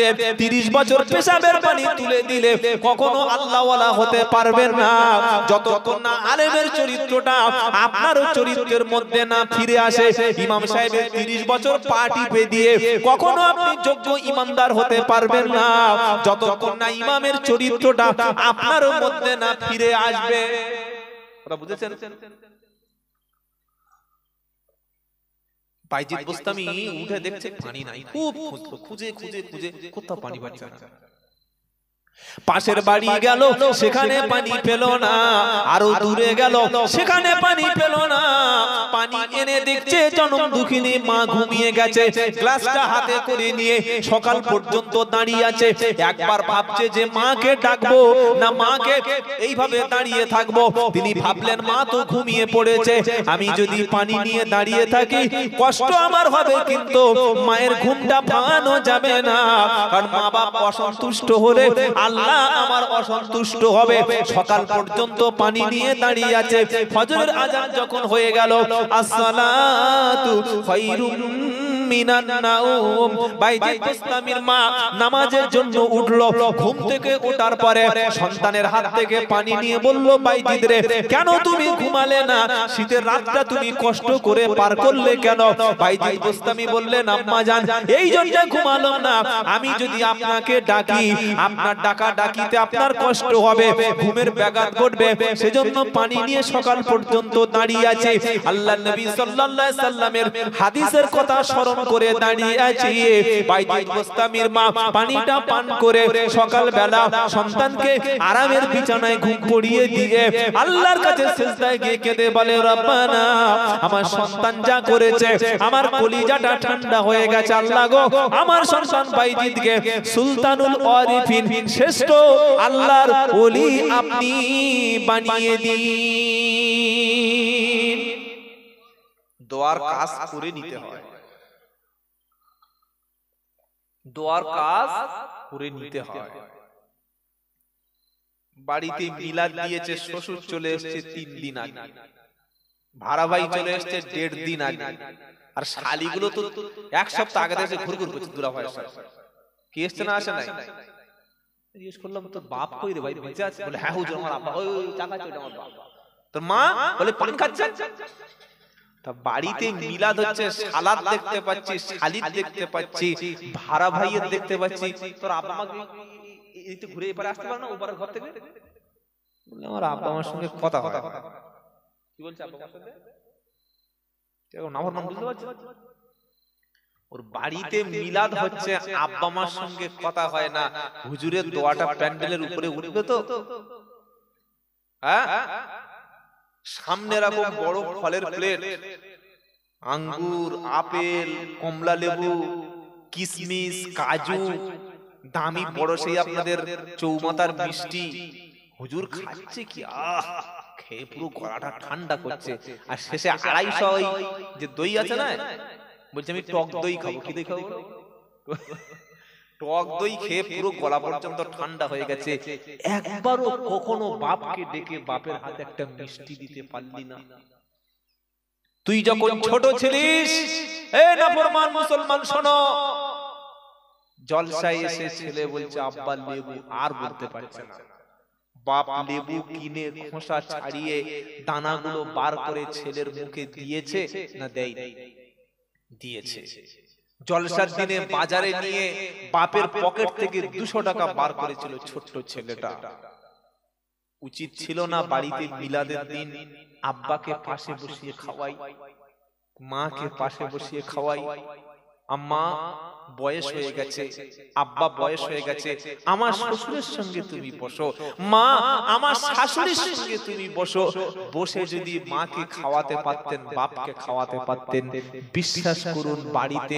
পেটে তিরিশ বছর পেশাবের পানি তুলে দিলে কখনো আল্লাহওয়ালা হতে পারবেন না যতক্ষণ না আলেমের চরিত্রটা আপনার চরিত্রের মধ্যে না ফিরে আসে ইমাম সাহেবের তিরিশ বছর পার্টি টিপে দিয়ে কখনো আপনি যোগ্য ইমানদার হতে পারবেন না যতক্ষণ না ইমামের চরিত্রটা আপনার মধ্যে না ফিরে আসবে ওরা বুঝেছেন বাইজিৎ বস্তামি উঠে দেখছে পানি নাই খুব খুঁজলো খুঁজে খুঁজে খুঁজে কোথাও পানি পাচ্ছে না পাশের বাড়ি গেল সেখানে পানি পেল না আরো দূরে গেল সেখানে পানি পেল না পানি এনে দেখছে জনম দুঃখিনী মা ঘুমিয়ে গেছে গ্লাসটা হাতে করে নিয়ে সকাল পর্যন্ত দাঁড়িয়ে আছে একবার ভাবছে যে মাকে ডাকবো না মাকে এইভাবে দাঁড়িয়ে থাকবো তিনি ভাবলেন মা তো ঘুমিয়ে পড়েছে আমি যদি পানি নিয়ে দাঁড়িয়ে থাকি কষ্ট আমার হবে কিন্তু মায়ের ঘুমটা পানো যাবে না কারণ মা বাবা অসন্তুষ্ট হলে আল্লাহ আমার অসন্তুষ্ট হবে সকাল পর্যন্ত পানি নিয়ে দাঁড়িয়ে আছে ফজরের আজান যখন হয়ে গেল আসসালাতু খায়রুম মিনান নাউম বাইজিদ বুস্তামির মা নামাজের জন্য উঠলো ঘুম থেকে ওঠার পরে সন্তানের হাত থেকে পানি নিয়ে বলল বাইজিদ রে কেন তুমি ঘুমালে না শীতের রাতটা তুমি কষ্ট করে পার করলে কেন বাইজিদ বুস্তামি বললেন আম্মা জান এই জন্য ঘুমালাম না আমি যদি আপনাকে ডাকি আপনার ডাকা ডাকিতে আপনার কষ্ট হবে ঘুমের ব্যাঘাত ঘটবে সেজন্য পানি নিয়ে সকাল পর্যন্ত দাঁড়িয়ে আছে আল্লাহ নবী সাল্লাল্লাহু আলাইহি সাল্লামের হাদিসের কথা স্মরণ করে দাঁড়িয়ে আছি বাইদিন গোস্তামির মা পানিটা পান করে সকাল বেলা সন্তানকে আরামের বিছানায় ঘুম পড়িয়ে দিয়ে আল্লাহর কাছে সিজদায় গিয়ে কেঁদে বলে রব্বানা আমার সন্তান যা করেছে আমার কলিজাটা ঠান্ডা হয়ে গেছে আল্লাহ গো আমার সন্তান বাইজিদকে সুলতানুল আরিফিন শ্রেষ্ঠ আল্লাহর ওলি আপনি বানিয়ে দিন দোয়ার কাজ করে নিতে হয় দোয়ার কাজ করে নিতে হয় বাড়িতে মিলাদ দিয়েছে শ্বশুর চলে এসছে তিন দিন আগে ভাড়াবাই চলে এসছে দেড় দিন আগে আর শালিগুলো তো এক সপ্তাহ আগে থেকে ঘুরঘুর করছে দুরা পয়সা কে এসছে না আসে নাই জিজ্ঞেস করলাম তোর বাপ কই রে ভাই বেঁচে আছে বলে হ্যাঁ হুজুর আমার আব্বা ওই চাকা চলে আমার বাপ তোর মা বলে পান খাচ্ছে তা বাড়িতে মিলাদ হচ্ছে সালাদ দেখতে পাচ্ছি শালিদ দেখতে পাচ্ছি ভাড়া ভাইয়ের দেখতে পাচ্ছি তোর আব্বা ঘুরে এপারে আসতে না ঘর থেকে বললে আমার আব্বা সঙ্গে কথা কথা কি বলছে আব্বা নাম বুঝতে ওর বাড়িতে মিলাদ হচ্ছে আব্বা মার সঙ্গে কথা হয় না হুজুরের দোয়াটা প্যান্ডেলের উপরে উঠবে তো হ্যাঁ সামনে রাখো বড় ফলের প্লেট আঙ্গুর আপেল কমলা লেবু কিশমিশ কাজু দামি বড় সেই আপনাদের চৌমাতার মিষ্টি হুজুর খাচ্ছে কি আহ খেয়ে পুরো গলাটা ঠান্ডা করছে আর শেষে আড়াইশো যে দই আছে না বলছে আমি টক দই খাবো কি দই খাবো টক দই খেয়ে পুরো গলা পর্যন্ত ঠান্ডা হয়ে গেছে একবারও কখনো বাপকে ডেকে বাপের হাতে একটা মিষ্টি দিতে পারলি না তুই যখন ছোট ছিলিস এ নাফরমান মুসলমান শোনো জলসায় এসে ছেলে বলছে আব্বা লেবু আর বলতে পারছে না বাপ লেবু কিনে খোসা ছাড়িয়ে দানাগুলো বার করে ছেলের মুখে দিয়েছে না দেয় দিয়েছে জলসার দিনে বাজারে নিয়ে বাপের পকেট থেকে দুশো টাকা বার করেছিল ছোট্ট ছেলেটা উচিত ছিল না বাড়িতে মিলাদের দিন আব্বাকে পাশে বসিয়ে খাওয়াই মাকে পাশে বসিয়ে খাওয়াই আম্মা বয়স হয়ে গেছে আব্বা বয়স হয়ে গেছে আমার শ্বশুরের সঙ্গে তুমি বসো মা আমার শাশুড়ির সঙ্গে তুমি বসো বসে যদি মাকে খাওয়াতে পারতেন বাপকে খাওয়াতে পারতেন বিশ্বাস করুন বাড়িতে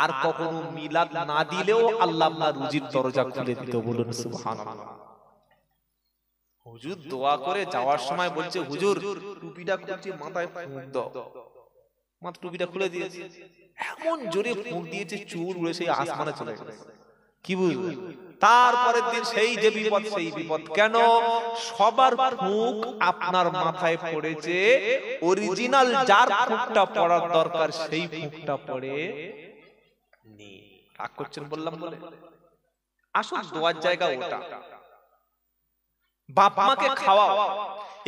আর কখনো মিলাদ না দিলেও আল্লাহ আল্লাহ রুজির দরজা খুলে দিত বলুন সুবহানাল্লাহ হুজুর দোয়া করে যাওয়ার সময় বলছে হুজুর টুপিটা খুলছে মাথায় দাও মাথা টুপিটা খুলে দিয়েছে এমন জোরে ফুঁক দিয়েছে চুল উড়ে সেই আসমানে চলে গেছে কি বুঝবে তারপরের দিন সেই যে বিপদ সেই বিপদ কেন সবার ফুক আপনার মাথায় পড়েছে অরিজিনাল যার ফুকটা পড়ার দরকার সেই ফুকটা পড়ে নি রাগ করছেন বললাম বলে আসুন দোয়ার জায়গা ওটা বাপ মাকে খাওয়া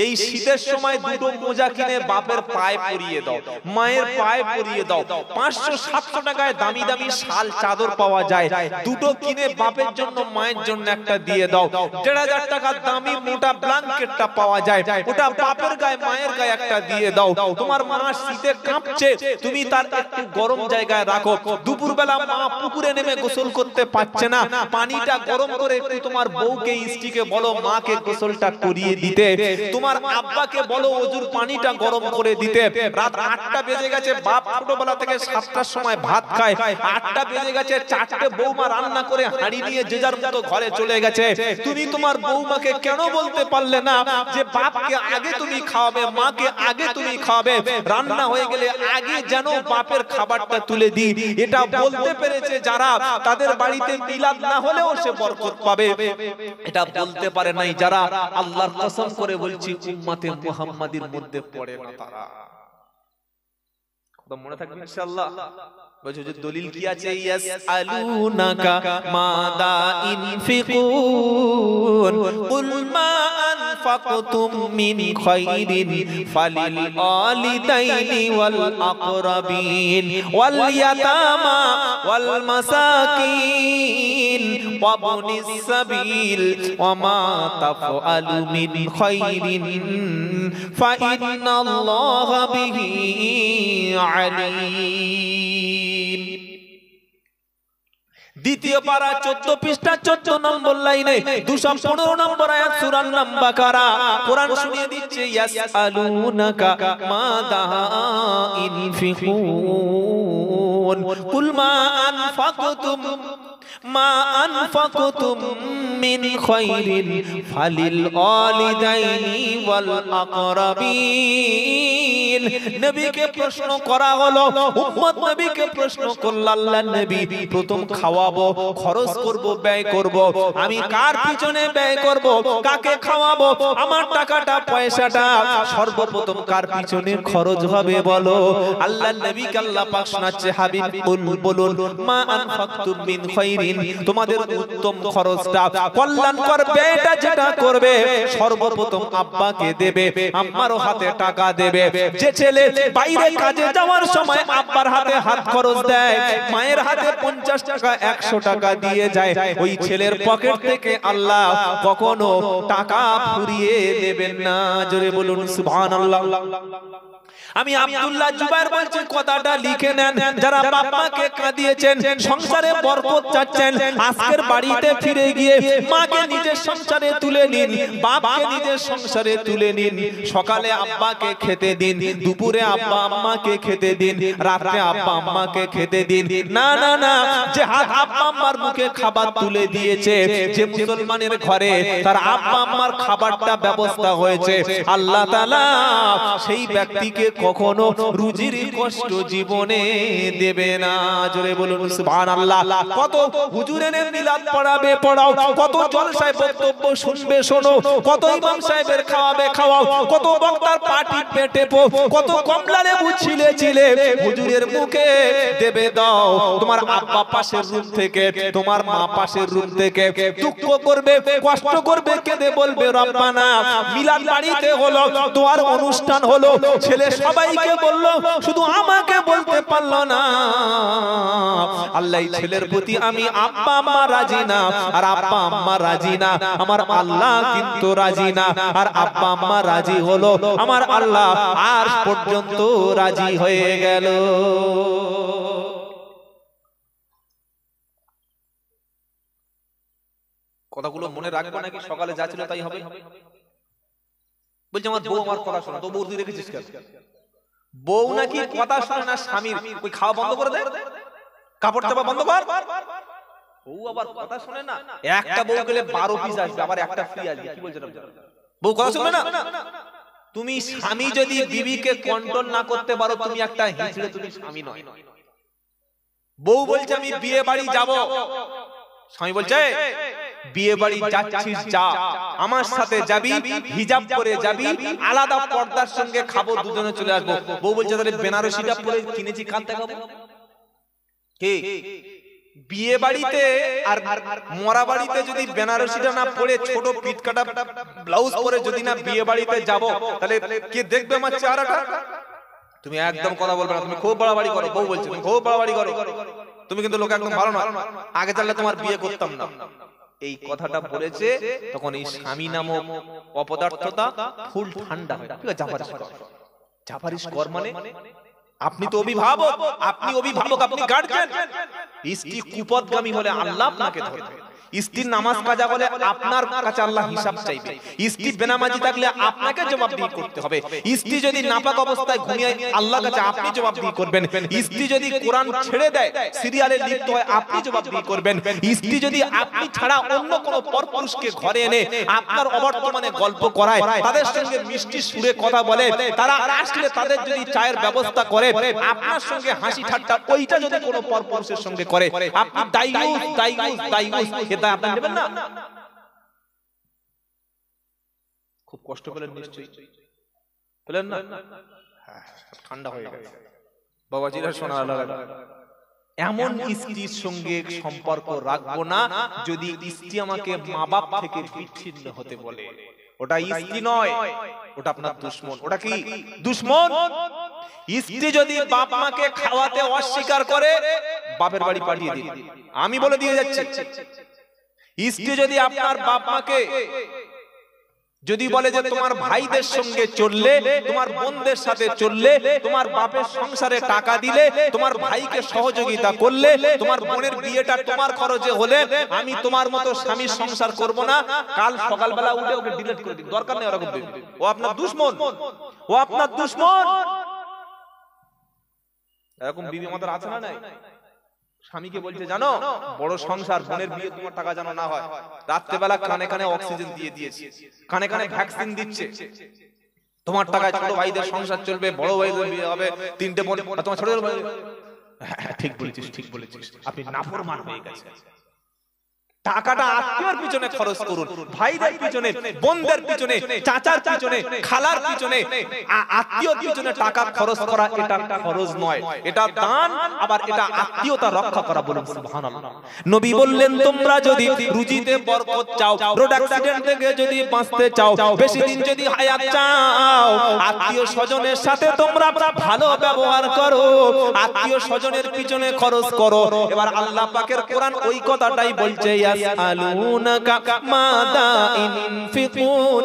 এই শীতের সময় দুটো মোজা কিনে বাপের পায়ে পরিয়ে দাও মায়ের পায়ে পরিয়ে দাও পাঁচশো সাতশো টাকায় দামি দামি শাল চাদর পাওয়া যায় দুটো কিনে বাপের জন্য মায়ের জন্য একটা দিয়ে দাও দেড় হাজার টাকার দামি মোটা ব্লাঙ্কেটটা পাওয়া যায় ওটা বাপের গায়ে মায়ের গায়ে একটা দিয়ে দাও তোমার মা শীতে কাঁপছে তুমি তার একটু গরম জায়গায় রাখো দুপুরবেলা মা পুকুরে নেমে গোসল করতে পারছে না পানিটা গরম করে একটু তোমার বউকে ইস্টিকে বলো মাকে গোসলটা করিয়ে দিতে তোমার তোমার আব্বাকে বলো ওজুর পানিটা গরম করে দিতে রাত আটটা বেজে গেছে বাপ ছোটবেলা থেকে সাতটার সময় ভাত খায় আটটা বেজে গেছে চারটে বৌমা রান্না করে হাড়ি নিয়ে যে যার মতো ঘরে চলে গেছে তুমি তোমার বৌমাকে কেন বলতে পারলে না যে বাপকে আগে তুমি খাওয়াবে মাকে আগে তুমি খাওয়াবে রান্না হয়ে গেলে আগে যেন বাপের খাবারটা তুলে দিই এটা বলতে পেরেছে যারা তাদের বাড়িতে মিলাদ না হলেও সে বরকত পাবে এটা বলতে পারে নাই যারা আল্লাহর কসম করে বলছি উম্মাতে মুহাম্মাদির মধ্যে পড়ে না তারা মনে থাকবে ইনশাআল্লাহ وجہ جو دلیل کیا چاہیے قل ما انفقتم من خير فللوالدين والأقربين واليتامى والمساكين وابن السبيل وما تفعل من خير فإن الله به عليم দ্বিতীয় পারা চোদ্দ পৃষ্ঠা চোদ্দ নম্বর লাইনে দুশো পনেরো নম্বর আয়াত সুরান নাম্বা কারা কোরআন শুনিয়ে দিচ্ছে ইয়াস আলুনাকা মা দাহা ইনফিকুন কুল মা আনফাকতুম মা মিন খায়রিন ফালিল ওয়ালিদাইনি ওয়াল আকরাবিন নবীকে প্রশ্ন করা হলো উম্মত নবীকে প্রশ্ন নবী প্রথম খাওয়াবো খরচ করব ব্যয় করব আমি কার পিছনে ব্যয় করব কাকে খাওয়াবো আমার টাকাটা পয়সাটা সর্বপ্রথম কার পিছনে খরচ হবে বলো আল্লাহ নবী আল্লাহ পাক শোনাচ্ছে হাবিব বলুন মা আনফাকতুম মিন খায়রিন তোমাদের উত্তম খরচটা কল্যাণকর ব্যয়টা যেটা করবে সর্বপ্রথম আব্বাকে দেবে আম্মারও হাতে টাকা দেবে যে ছেলে বাইরে কাজে যাওয়ার সময় আব্বার হাতে হাত খরচ দেয় মায়ের হাতে পঞ্চাশ টাকা একশো টাকা দিয়ে যায় ওই ছেলের পকেট থেকে আল্লাহ কখনো টাকা ফুরিয়ে দেবেন না জোরে বলুন আল্লাহ আমি আব্দুল্লাহ জুবাইর বলছি কথাটা লিখে নেন যারা বাবাকে কাঁদিয়েছেন সংসারে বরকত চাচ্ছেন আজকের বাড়িতে ফিরে গিয়ে মাকে নিজের সংসারে তুলে নিন বাবাকে নিজের সংসারে তুলে নিন সকালে আব্বাকে খেতে দিন দুপুরে আব্বা আম্মাকে খেতে দিন রাতে আব্বা আম্মাকে খেতে দিন না না না যে হাত আব্বা আম্মার মুখে খাবার তুলে দিয়েছে যে মুসলমানের ঘরে তার আব্বা আম্মার খাবারটা ব্যবস্থা হয়েছে আল্লাহ তাআলা সেই ব্যক্তিকে কখনো রুজির কষ্ট জীবনে দেবে না জোরে বলুন সুবহান আল্লাহ কত হুজুরের মিলাদ পড়াবে পড়াও কত জলসায় বক্তব্য শুনবে শোনো কত ইমাম সাহেবের খাওয়াবে খাওয়াও কত বক্তার পাটি পেটে পো কত কমলারে বুঝছিলে ছিলে হুজুরের মুখে দেবে দাও তোমার আব্বা পাশের রুম থেকে তোমার মা পাশের রুম থেকে দুঃখ করবে কষ্ট করবে কেঁদে বলবে রব্বানা মিলাদ বাড়িতে হলো তোমার অনুষ্ঠান হলো ছেলে সবাইকে বলল শুধু আমাকে বলতে পারল না আল্লাহ ছেলের প্রতি আমি আব্বা আম্মা রাজি না আর আব্বা আম্মা রাজি না আমার আল্লাহ কিন্তু রাজি না আর আব্বা আম্মা রাজি হলো আমার আল্লাহ আর পর্যন্ত রাজি হয়ে গেল কথাগুলো মনে রাখবো নাকি সকালে যা ছিল তাই হবে বলছে আমার বউ আমার কথা শোনা তো বউ রেখেছিস কেন বউ নাকি কথা শুনে না স্বামীর ওই খাওয়া বন্ধ করে দেয় কাপড় চাপা বন্ধ কর বউ আবার কথা শুনে না একটা বউ গেলে বারো পিস আসবে আবার একটা ফ্রি আসবে কি বলছেন বউ কথা শুনবে না তুমি স্বামী যদি বিবিকে কন্ট্রোল না করতে পারো তুমি একটা হিজড়ে তুমি স্বামী নয় বউ বলছে আমি বিয়ে বাড়ি যাব স্বামী বলছে বিয়ে বাড়ি যাচ্ছিস যা আমার সাথে যাবি হিজাব করে যাবি আলাদা পর্দার সঙ্গে খাবো দুজনে চলে আসবো বউ বলছে তাহলে বেনারসি বেনারসিটা পরে কিনেছি কান খাবো কে বিয়ে বাড়িতে আর মরা বাড়িতে যদি বেনারসিটা না পরে ছোট পিট কাটা ব্লাউজ পরে যদি না বিয়ে বাড়িতে যাব তাহলে কে দেখবে আমার চেহারাটা তুমি একদম কথা বলবে না তুমি খুব বাড়াবাড়ি করো বউ বলছো তুমি খুব বাড়াবাড়ি করো তুমি কিন্তু লোক একদম ভালো না আগে তাহলে তোমার বিয়ে করতাম না এই কথাটা বলেছে তখন এই স্বামী নামক অপদার্থতা ফুল ঠান্ডা হয় ঠিক আছে জাফারিস কর মানে আপনি তো অভিভাবক আপনি অভিভাবক আপনি গার্জেন ইস্তি কুপদগামী হলে আল্লাহ আপনাকে ধরবে স্ত্রীর নামাজ কাজা বলে আপনার কাছে আল্লাহ হিসাব চাইবে স্ত্রী বেনামাজি থাকলে আপনাকে জবাবদিহি করতে হবে স্ত্রী যদি নাপাক অবস্থায় ঘুমিয়ে আল্লাহ কাছে আপনি জবাবদিহি করবেন স্ত্রী যদি কোরআন ছেড়ে দেয় সিরিয়ালে লিপ্ত হয় আপনি জবাবদিহি করবেন স্ত্রী যদি আপনি ছাড়া অন্য কোনো পরপুরুষকে ঘরে এনে আপনার অবর্তমানে গল্প করায় তাদের সঙ্গে মিষ্টি সুরে কথা বলে তারা আসলে তাদের যদি চায়ের ব্যবস্থা করে আপনার সঙ্গে হাসি ঠাট্টা ওইটা যদি কোনো পরপুরুষের সঙ্গে করে আপনি দায়ুস দায়ুস দায়ুস দায় আপনি নেবেন না খুব কষ্ট পেলেন নিশ্চয়ই পেলেন না হ্যাঁ, ঠান্ডা হয়ে গেল বাবাজিরা শোনা এমন স্ত্রীর সঙ্গে সম্পর্ক রাখবো না যদি স্ত্রী আমাকে মা বাপ থেকে বিচ্ছিন্ন হতে বলে ওটা স্ত্রী নয় ওটা আপনার দুশ্মন ওটা কি দুশ্মন স্ত্রী যদি বাপ মাকে খাওয়াতে অস্বীকার করে বাপের বাড়ি পাঠিয়ে দিন আমি বলে দিয়ে যাচ্ছি স্ত্রী যদি আপনার বাপ মাকে যদি বলে যে তোমার ভাইদের সঙ্গে চললে তোমার বোনদের সাথে চললে তোমার বাপের সংসারে টাকা দিলে তোমার ভাইকে সহযোগিতা করলে তোমার বোনের বিয়েটা তোমার খরচে হলে আমি তোমার মতো স্বামীর সংসার করব না কাল সকালবেলা উঠে ওকে ডিলিট করে দিন দরকার নেই ওরকম ও আপনার দুশ্মন ও আপনার দুশ্মন এরকম বিবি আমাদের আছে না নাই স্বামীকে বলছে জানো বড় সংসার বোনের বিয়ে তোমার টাকা জানো না হয় রাত্রেবেলা কানে কানে অক্সিজেন দিয়ে দিয়েছে কানে কানে ভ্যাকসিন দিচ্ছে তোমার টাকায় ছোট ভাইদের সংসার চলবে বড় ভাইদের বিয়ে হবে তিনটে বোন তোমার ছোট ভাই হ্যাঁ, হ্যাঁ, ঠিক বলেছিস ঠিক বলেছিস আপনি নাফরমান হয়ে গেছেন টাকাটা আত্মীয়র পিছনে খরচ করুন ভাইদের পিছনে বোনদের পিছনে চাচার পিছনে খালার পিছনে আত্মীয়র পিছনে টাকা খরচ করা এটা খরচ নয় এটা দান আবার এটা আত্মীয়তা রক্ষা করা বলুন সুবহানাল্লাহ নবী বললেন তোমরা যদি রুজিতে বরকত চাও রোড অ্যাক্সিডেন্ট থেকে যদি বাঁচতে চাও বেশি দিন যদি হায়াত চাও আত্মীয় স্বজনের সাথে তোমরা ভালো ব্যবহার করো আত্মীয় স্বজনের পিছনে খরচ করো এবার আল্লাহ পাকের কোরআন ওই কথাটাই বলছে ইয়া يسألونك ماذا ينفقون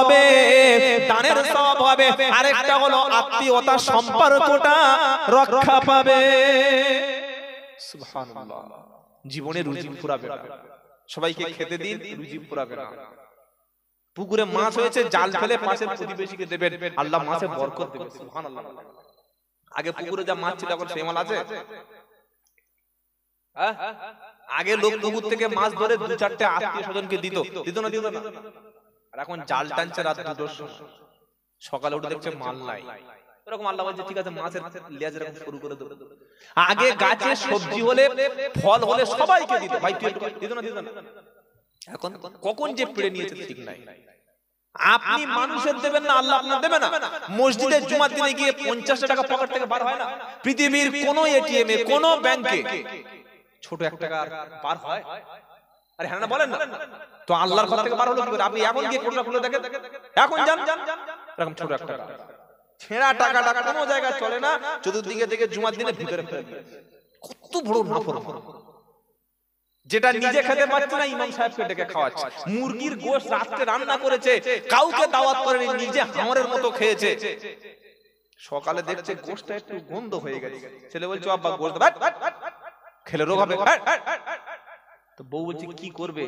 হবে দানের সব হবে আরেকটা হলো আত্মীয়তার সম্পর্কটা রক্ষা পাবে জীবনে রুজি ফুরাবে সবাইকে খেতে দিন রুজি ফুরাবে পুকুরে মাছ হয়েছে জাল ফেলে পাশের প্রতিবেশীকে দেবেন আল্লাহ মাছে বরকত দেবে আগে পুকুরে যা মাছ ছিল এখন সেই মাল আছে হ্যাঁ? হ্যাঁ? আগে লোক পুকুর থেকে মাছ ধরে দু চারটে আত্মীয় স্বজনকে দিত দিত না দিত না আর এখন জাল টানছে রাত সকালে উঠে দেখছে মাল নাই এরকম আল্লাহ বলছে ঠিক আছে মাছের লেজ এরকম শুরু করে দেবে আগে গাছে সবজি হলে ফল হলে সবাইকে দিত ভাই তুই দিত না দিত না এখন কখন যে পেড়ে নিয়েছে ঠিক নাই আপনি মানুষের দেবেন না আল্লাহ আপনার দেবে না মসজিদে জুমার দিনে গিয়ে পঞ্চাশ টাকা পকেট থেকে বার হয় না পৃথিবীর কোন এটিএম এ কোন ব্যাংকে ছোট এক টাকা বার হয় আরে হ্যাঁ না বলেন না তো আল্লাহর ঘর থেকে বার হলো কি করে আপনি এখন গিয়ে খুলে দেখেন এখন যান এরকম ছোট একটা ছেঁড়া টাকাটা চলে না চতুর্দিকে থেকে জুমার দিনে ভিতরে ফেলে কত বড় নাফর যেটা নিজে খেতে পারছে না ইমাম সাহেবকে ডেকে খাওয়াচ্ছে মুরগির গোশ রাত্রে রান্না করেছে কাউকে দাওয়াত করেনি নিজে হামরের মতো খেয়েছে সকালে দেখছে গোশটা একটু গন্ধ হয়ে গেছে ছেলে বলছে আব্বা গোশ খেলে রোগ হবে তো বউ বলছে কি করবে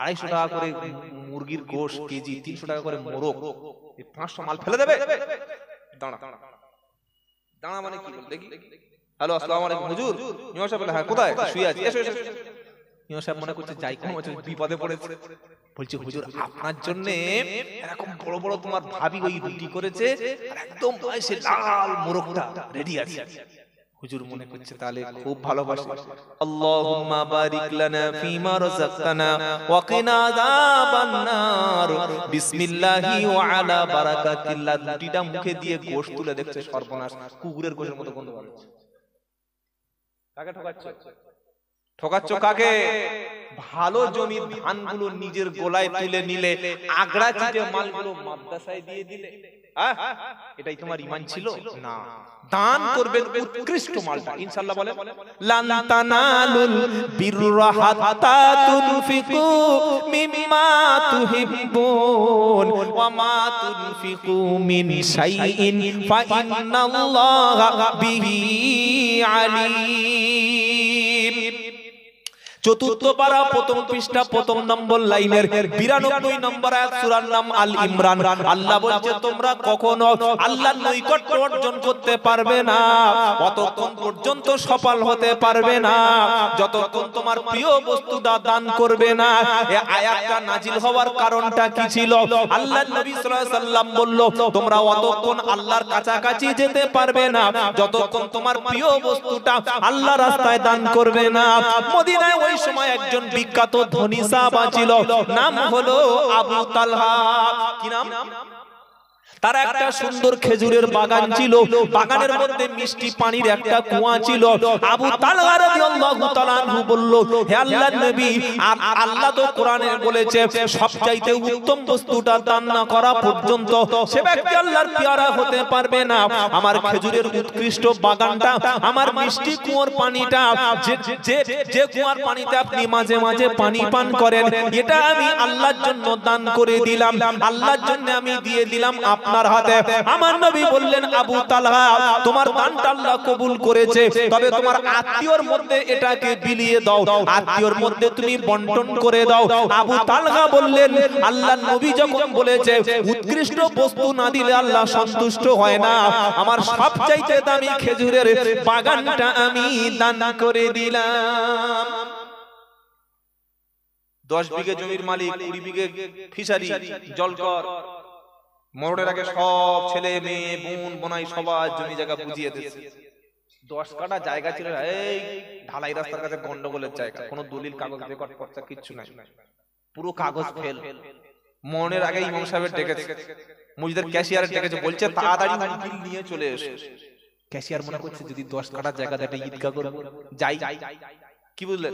আড়াইশো টাকা করে মুরগির গোশ কেজি তিনশো টাকা করে মোরগ পাঁচশো মাল ফেলে দেবে দাঁড়া দাঁড়া মানে কি দেখি মানে হ্যালো আসসালামু আলাইকুম হুজুর সাহেব হ্যাঁ, হ্যাঁ কোথায় শুয়ে আছি এসো এসো সাহেব মনে করছে যাই কম আছে বিপদে পড়েছে বলছে হুজুর আপনার জন্য এরকম বড় বড় তোমার ভাবি ওই রুটি করেছে একদম বয়সে লাল মোরগটা রেডি আছে হুজুর মনে করছে তাহলে খুব ভালোবাসে আল্লাহুম্মা বারিক লানা ফিমা রাযাকতানা ওয়া কিনা আযাবান নার বিসমিল্লাহি ওয়া আলা বারাকাতিল্লাহ দুটিটা মুখে দিয়ে গোশ তুলে দেখছে সর্বনাশ কুকুরের গোশের মতো গন্ধ বার কাকে ঠকাচ্ছে ঠকাচ্ছ কাকে ভালো জমির ধানগুলো নিজের গোলায় তুলে নিলে আগড়া চিটে মালগুলো মাদ্রাসায় দিয়ে দিলে এটাই তোমার ইমান ছিল না দান করবেন উৎকৃষ্ট মালটা ইনশাআল্লাহ বলে লান তানালুল বিররা হাত্তা তুনফিকু মিম্মা তুহিব্বুন ওয়া মা তুনফিকু মিন শাইইন ফা ইন্নাল্লাহা বিহি আলী চতুর্থ পারা প্রথম পৃষ্ঠা প্রথম নম্বর লাইনের বিরানব্বই নম্বর আয়াত সুরার নাম আল ইমরান আল্লাহ বলছে তোমরা কখনো আল্লাহর নৈকট্য অর্জন করতে পারবে না অতক্ষণ পর্যন্ত সফল হতে পারবে না যতক্ষণ তোমার প্রিয় বস্তু দান করবে না আয়াতটা নাজিল হওয়ার কারণটা কি ছিল আল্লাহ নবী সাল্লাম বলল তোমরা অতক্ষণ আল্লাহর কাছাকাছি যেতে পারবে না যতক্ষণ তোমার প্রিয় বস্তুটা আল্লাহ রাস্তায় দান করবে না মদিনায় ওই সময় একজন বিখ্যাত ধনী সাহাবা ছিল নাম হলো আবু তালহা কি নাম তার একটা সুন্দর খেজুরের বাগান ছিল বাগানের মধ্যে মিষ্টি পানির একটা কুয়া ছিল আবু তালহা রাদিয়াল্লাহু তাআলা আনহু বলল হে আল্লাহর নবী আর আল্লাহ তো কোরআনে বলেছে সবচাইতে উত্তম বস্তুটা দান না করা পর্যন্ত সে ব্যক্তি আল্লাহর পিয়ারা হতে পারবে না আমার খেজুরের উৎকৃষ্ট বাগানটা আমার মিষ্টি কুয়োর পানিটা যে যে কুয়ার পানিতে আপনি মাঝে মাঝে পানি পান করেন এটা আমি আল্লাহর জন্য দান করে দিলাম আল্লাহর জন্য আমি দিয়ে দিলাম আপনি আপনার হাতে আমার নবী বললেন আবু তালহা তোমার দানটা আল্লাহ কবুল করেছে তবে তোমার আত্মীয়র মধ্যে এটাকে বিলিয়ে দাও আত্মীয়র মধ্যে তুমি বন্টন করে দাও আবু তালহা বললেন আল্লাহ নবী যখন বলেছে উৎকৃষ্ট বস্তু না দিলে আল্লাহ সন্তুষ্ট হয় না আমার সবচাইতে দামি খেজুরের বাগানটা আমি দান করে দিলাম দশ বিঘে জমির মালিক কুড়ি বিঘে ফিশারি জলকর মরণের আগে সব ছেলে মেয়ে বোন বোনাই সবার জমি জায়গা বুঝিয়ে দিয়েছে দশ কাটা জায়গা ছিল এই ঢালাই রাস্তার কাছে গন্ডগোলের জায়গা কোনো দলিল কাগজ রেকর্ড করতে কিচ্ছু নাই পুরো কাগজ ফেল মরণের আগে ইমাম সাহেবের ডেকেছে মুজিদের ক্যাশিয়ার ডেকেছে বলছে তাড়াতাড়ি বিল নিয়ে চলে এসে ক্যাশিয়ার মনে করছে যদি দশ কাটা জায়গাতে একটা ঈদগা করব যাই কি বুঝলেন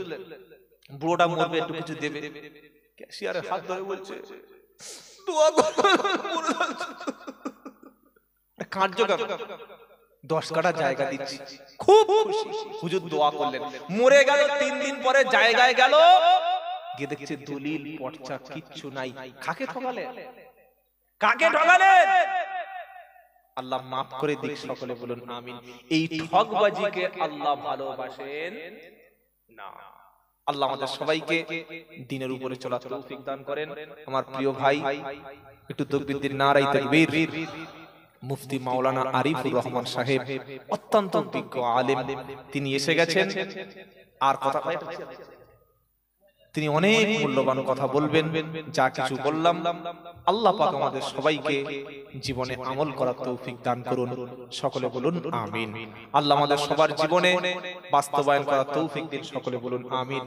বুড়োটা মরবে একটু কিছু দেবে ক্যাশিয়ারের হাত ধরে বলছে দশ কাটা জায়গা দিচ্ছি খুব হুজুর দোয়া করলেন মরে গেল তিন দিন পরে জায়গায় গেল গিয়ে দেখছে দলিল পর্চা কিচ্ছু নাই কাকে ঠকালে কাকে ঠকালে আল্লাহ মাফ করে দিক সকলে বলুন আমিন এই ঠকবাজিকে আল্লাহ ভালোবাসেন না আল্লাহ আমাদের সবাইকে দিনের উপরে চলা তৌফিক দান করেন আমার প্রিয় ভাই একটু তকবীর নারাই তাকবীর মুফতি মাওলানা আরিফুর রহমান সাহেব অত্যন্ত বিজ্ঞ আলেম তিনি এসে গেছেন আর কথা তিনি অনেক মূল্যবান কথা বলবেন যা কিছু বললাম আল্লাহ পাক আমাদের সবাইকে জীবনে আমল করার তৌফিক দান করুন সকলে বলুন আমিন আল্লাহ আমাদের সবার জীবনে বাস্তবায়ন করার তৌফিক দিন সকলে বলুন আমিন